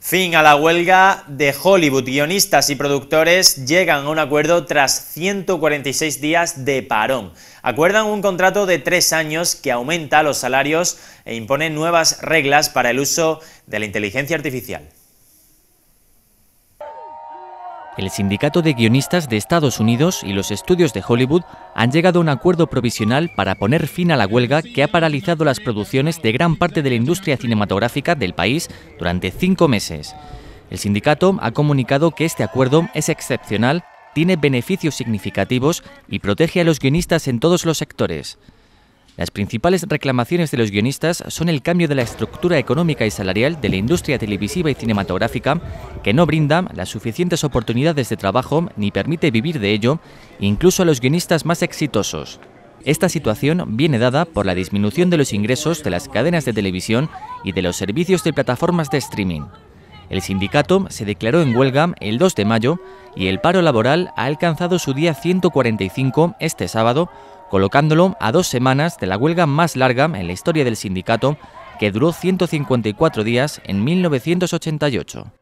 Fin a la huelga de Hollywood. Guionistas y productores llegan a un acuerdo tras 146 días de parón. Acuerdan un contrato de tres años que aumenta los salarios e impone nuevas reglas para el uso de la inteligencia artificial el Sindicato de Guionistas de Estados Unidos y los estudios de Hollywood han llegado a un acuerdo provisional para poner fin a la huelga que ha paralizado las producciones de gran parte de la industria cinematográfica del país durante cinco meses. El sindicato ha comunicado que este acuerdo es excepcional, tiene beneficios significativos y protege a los guionistas en todos los sectores. Las principales reclamaciones de los guionistas son el cambio de la estructura económica y salarial de la industria televisiva y cinematográfica, que no brinda las suficientes oportunidades de trabajo ni permite vivir de ello, incluso a los guionistas más exitosos. Esta situación viene dada por la disminución de los ingresos de las cadenas de televisión y de los servicios de plataformas de streaming. El sindicato se declaró en huelga el 2 de mayo y el paro laboral ha alcanzado su día 145 este sábado, colocándolo a dos semanas de la huelga más larga en la historia del sindicato, que duró 154 días en 1988.